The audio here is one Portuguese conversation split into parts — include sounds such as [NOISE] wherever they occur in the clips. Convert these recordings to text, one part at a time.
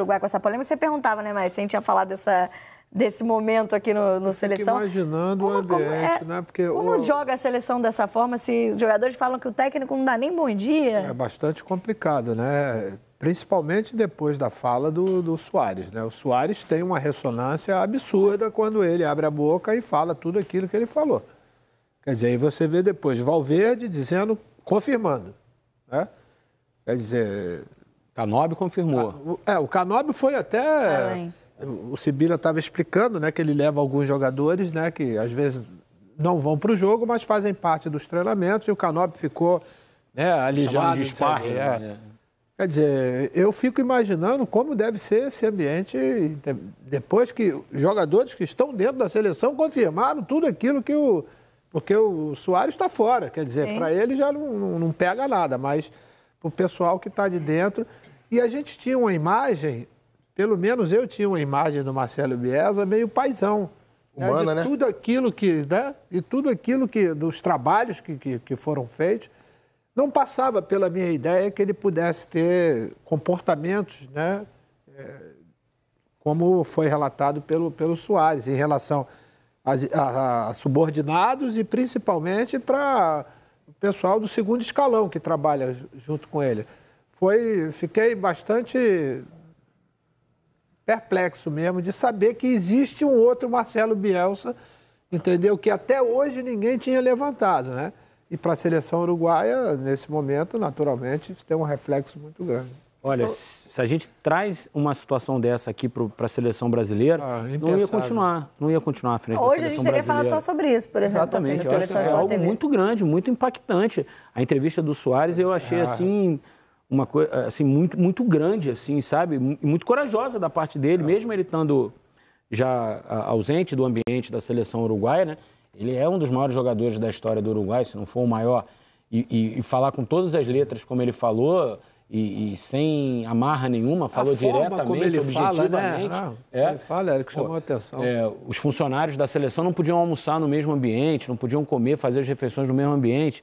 Uruguai com essa polêmica. Você perguntava, né, mas a gente tinha falado dessa, desse momento aqui no, no seleção. imaginando como, o ambiente, é, né? Porque como o... joga a seleção dessa forma se os jogadores falam que o técnico não dá nem bom dia? É bastante complicado, né? Principalmente depois da fala do, do Soares, né? O Soares tem uma ressonância absurda quando ele abre a boca e fala tudo aquilo que ele falou. Quer dizer, aí você vê depois Valverde dizendo, confirmando, né? Quer dizer, Canobi confirmou. É, o Canobi foi até. Além. O Sibila estava explicando, né, que ele leva alguns jogadores, né, que às vezes não vão para o jogo, mas fazem parte dos treinamentos. E o Canobi ficou, né, alijado. sparring, é. né? É. Quer dizer, eu fico imaginando como deve ser esse ambiente depois que jogadores que estão dentro da seleção confirmaram tudo aquilo que o. Porque o Soares está fora, quer dizer, para ele já não, não, não pega nada, mas para o pessoal que está de dentro. E a gente tinha uma imagem, pelo menos eu tinha uma imagem do Marcelo Bielsa meio paisão. Né, Humana, né? Tudo aquilo que, né? E tudo aquilo que, dos trabalhos que, que, que foram feitos, não passava pela minha ideia que ele pudesse ter comportamentos, né? É, como foi relatado pelo, pelo Soares, em relação a, a, a subordinados e principalmente para o pessoal do segundo escalão que trabalha junto com ele foi, fiquei bastante perplexo mesmo de saber que existe um outro Marcelo Bielsa, entendeu? Que até hoje ninguém tinha levantado, né? E para a seleção uruguaia, nesse momento, naturalmente, isso tem um reflexo muito grande. Olha, então, se a gente traz uma situação dessa aqui para a seleção brasileira, ah, não ia continuar, não ia continuar à frente Hoje a gente teria brasileira. falado só sobre isso, por exemplo. Exatamente, eu acho que é algo muito grande, muito impactante. A entrevista do Soares eu achei ah. assim uma coisa assim muito, muito grande assim, sabe? Muito corajosa da parte dele, mesmo ele estando já ausente do ambiente da seleção uruguaia, né? Ele é um dos maiores jogadores da história do Uruguai, se não for o maior. E, e, e falar com todas as letras como ele falou e, e sem amarra nenhuma, falou diretamente, como ele objetivamente. Fala, né? Ah, é, ele fala, chamou a atenção. É, os funcionários da seleção não podiam almoçar no mesmo ambiente, não podiam comer, fazer as refeições no mesmo ambiente.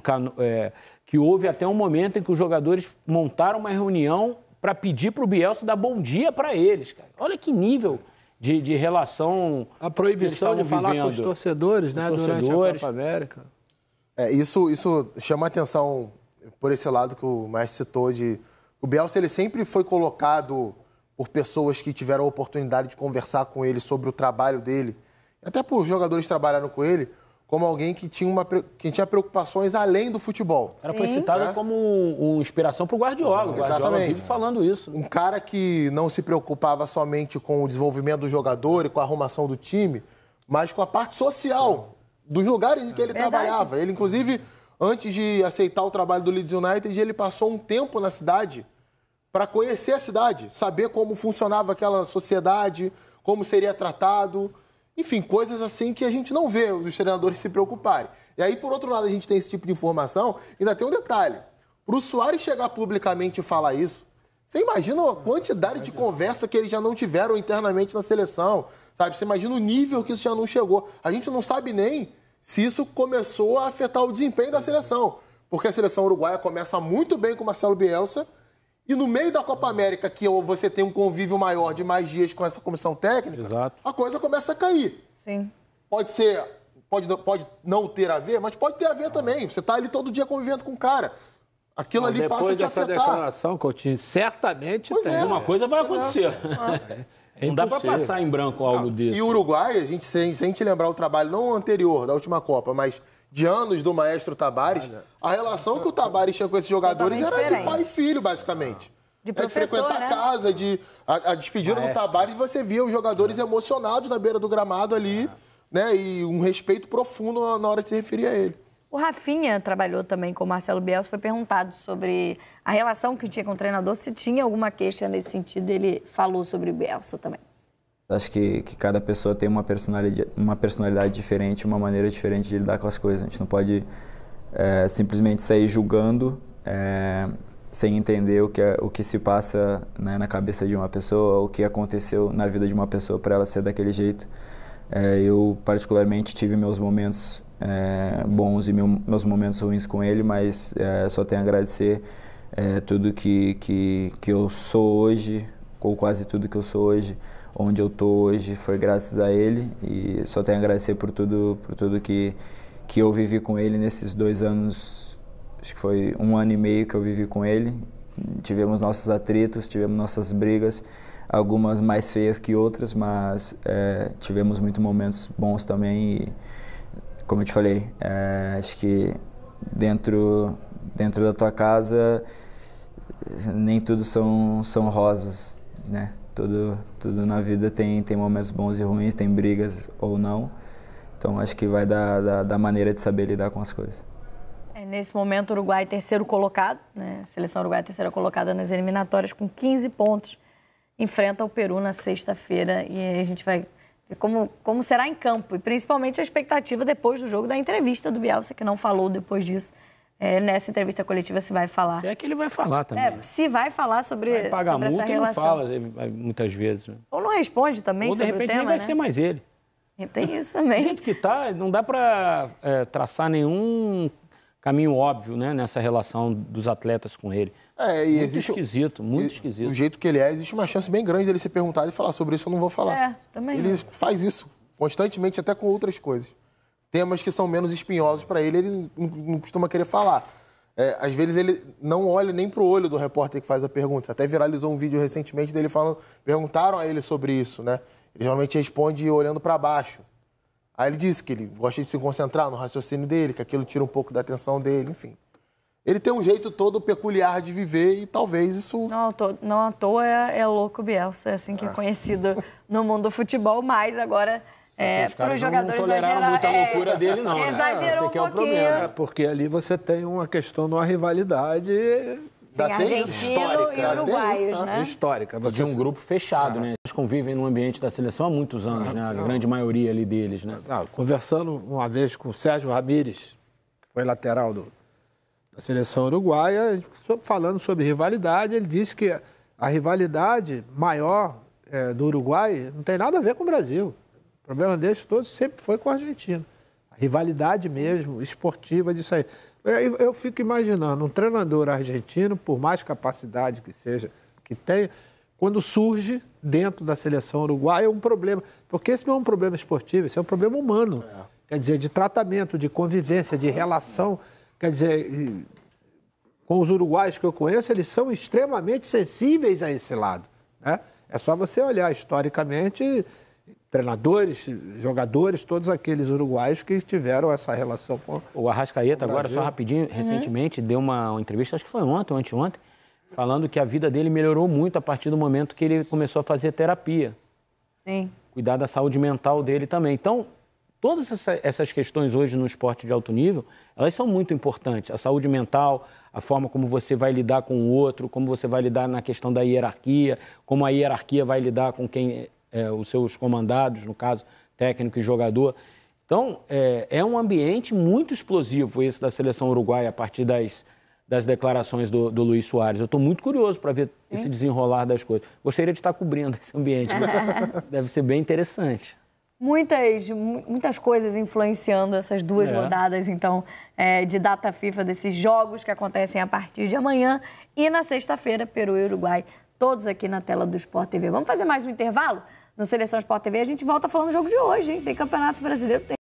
Cano, é, que houve até um momento em que os jogadores montaram uma reunião para pedir para o Bielsa dar bom dia para eles. Cara. Olha que nível de, de relação. A proibição de falar vivendo. com os torcedores, né? Os torcedores. Durante a Copa América. É, isso, isso chama atenção por esse lado que o Mestre citou de. O Bielsa ele sempre foi colocado por pessoas que tiveram a oportunidade de conversar com ele sobre o trabalho dele, até por jogadores que trabalharam com ele, como alguém que tinha, uma, que tinha preocupações além do futebol. Ela foi citada é? como uma inspiração para o Guardiola. Exatamente. Guardiola Exatamente. falando isso. Um cara que não se preocupava somente com o desenvolvimento do jogador e com a arrumação do time, mas com a parte social Sim. dos lugares em que ele Verdade. trabalhava. Ele, inclusive, antes de aceitar o trabalho do Leeds United, ele passou um tempo na cidade para conhecer a cidade, saber como funcionava aquela sociedade, como seria tratado. Enfim, coisas assim que a gente não vê os treinadores [LAUGHS] se preocuparem. E aí, por outro lado, a gente tem esse tipo de informação. Ainda tem um detalhe. Para o Soares chegar publicamente e falar isso, você imagina a quantidade de conversa que eles já não tiveram internamente na seleção, sabe? Você imagina o nível que isso já não chegou. A gente não sabe nem se isso começou a afetar o desempenho da seleção. Porque a seleção uruguaia começa muito bem com Marcelo Bielsa e no meio da Copa América, que você tem um convívio maior de mais dias com essa comissão técnica, Exato. a coisa começa a cair. Sim. Pode ser, pode, pode não ter a ver, mas pode ter a ver ah. também. Você está ali todo dia convivendo com o cara. Aquilo não, ali passa a te afetar. Depois dessa declaração, Coutinho, certamente pois tem. Alguma é. coisa vai acontecer. É. É. É não dá para passar em branco algo ah, disso. E Uruguai, a gente, se a gente lembrar o trabalho, não anterior, da última Copa, mas de anos do maestro Tabares, a relação que o Tabares tinha com esses jogadores era de pai e filho, basicamente. De é de frequentar né? casa, de. A, a despedida do Tabares, você via os jogadores é. emocionados na beira do gramado ali, é. né? E um respeito profundo na hora de se referir a ele. O Rafinha trabalhou também com o Marcelo Bielsa, foi perguntado sobre a relação que tinha com o treinador, se tinha alguma queixa nesse sentido, ele falou sobre o Bielsa também. Acho que, que cada pessoa tem uma personalidade, uma personalidade diferente, uma maneira diferente de lidar com as coisas. A gente não pode é, simplesmente sair julgando é, sem entender o que, é, o que se passa né, na cabeça de uma pessoa, o que aconteceu na vida de uma pessoa para ela ser daquele jeito. Eh, eu, particularmente, tive meus momentos bons e meu, meus momentos ruins com ele, mas só tenho a agradecer tudo que, que, que eu sou hoje, ou quase tudo que eu sou hoje onde eu tô hoje foi graças a ele e só tenho a agradecer por tudo, por tudo que, que eu vivi com ele nesses dois anos, acho que foi um ano e meio que eu vivi com ele. Tivemos nossos atritos, tivemos nossas brigas, algumas mais feias que outras, mas é, tivemos muitos momentos bons também e, como eu te falei, é, acho que dentro, dentro da tua casa nem tudo são, são rosas, né? tudo, tudo na vida tem, tem momentos bons e ruins, tem brigas ou não. Então acho que vai da, da, da maneira de saber lidar com as coisas. É, nesse momento, o Uruguai é terceiro colocado, né? A seleção uruguaia é terceira colocada nas eliminatórias com 15 pontos. Enfrenta o Peru na sexta-feira e a gente vai ver como, como será em campo. E principalmente a expectativa depois do jogo da entrevista do Bielsa, que não falou depois disso é, nessa entrevista coletiva se vai falar. Se é que ele vai falar também. É, né? se vai falar sobre, vai pagar sobre multa, essa relação. Ele não fala muitas vezes. Né? Ou não responde também Ou, sobre repente, o tema, Ou de repente vai né? ser mais ele. E tem isso também. Do jeito que tá, não dá para é, traçar nenhum caminho óbvio né, nessa relação dos atletas com ele. É, e muito existe, esquisito, muito e, esquisito. Do jeito que ele é, existe uma chance bem grande dele ser perguntado e falar sobre isso, eu não vou falar. É, também. Ele é. faz isso constantemente, até com outras coisas temas que são menos espinhosos para ele, ele não costuma querer falar. É, às vezes ele não olha nem pro olho do repórter que faz a pergunta. Até viralizou um vídeo recentemente dele falando, perguntaram a ele sobre isso, né? Ele geralmente responde olhando para baixo. Aí ele disse que ele gosta de se concentrar no raciocínio dele, que aquilo tira um pouco da atenção dele, enfim. Ele tem um jeito todo peculiar de viver e talvez isso. Não, tô, não à toa é, é louco Bielsa, é assim que é ah. conhecido no mundo do futebol, mas agora é, os caras não toleraram exagerar, muita é, loucura é, dele, não. Né? Exagerou Esse um é o problema. É, porque ali você tem uma questão de uma rivalidade Sim, argentino histórica, e uruguaios, né? né? Histórica. Você... De é um grupo fechado, ah. né? Eles convivem no ambiente da seleção há muitos anos, ah, né? A não. grande maioria ali deles, né? Ah, conversando uma vez com o Sérgio Ramírez, que foi lateral do, da seleção uruguaia, falando sobre rivalidade, ele disse que a rivalidade maior é, do Uruguai não tem nada a ver com o Brasil. O problema deles todos sempre foi com a Argentina. A rivalidade mesmo, esportiva, disso aí. É, eu, eu fico imaginando, um treinador argentino, por mais capacidade que seja, que tenha, quando surge dentro da seleção uruguaia é um problema. Porque esse não é um problema esportivo, esse é um problema humano. É. Quer dizer, de tratamento, de convivência, de relação. Quer dizer, com os uruguaios que eu conheço, eles são extremamente sensíveis a esse lado. Né? É só você olhar historicamente treinadores, jogadores, todos aqueles uruguaios que tiveram essa relação com o Arrascaeta com o agora só rapidinho, uhum. recentemente deu uma, uma, entrevista, acho que foi ontem, anteontem, falando que a vida dele melhorou muito a partir do momento que ele começou a fazer terapia. Sim. Cuidar da saúde mental dele também. Então, todas essas questões hoje no esporte de alto nível, elas são muito importantes. A saúde mental, a forma como você vai lidar com o outro, como você vai lidar na questão da hierarquia, como a hierarquia vai lidar com quem é, os seus comandados, no caso, técnico e jogador. Então, é, é, um ambiente muito explosivo esse da seleção uruguaia a partir das, das declarações do, do Luiz Soares. Eu estou muito curioso para ver Sim. esse desenrolar das coisas. Gostaria de estar cobrindo esse ambiente. Né? [LAUGHS] Deve ser bem interessante. Muitas, muitas coisas influenciando essas duas é. rodadas, então, é, de data FIFA, desses jogos que acontecem a partir de amanhã. E na sexta-feira, Peru e Uruguai, todos aqui na tela do Sport TV. Vamos fazer mais um intervalo? no Seleção Sport TV. A gente volta falando do jogo de hoje, hein? Tem Campeonato Brasileiro, tem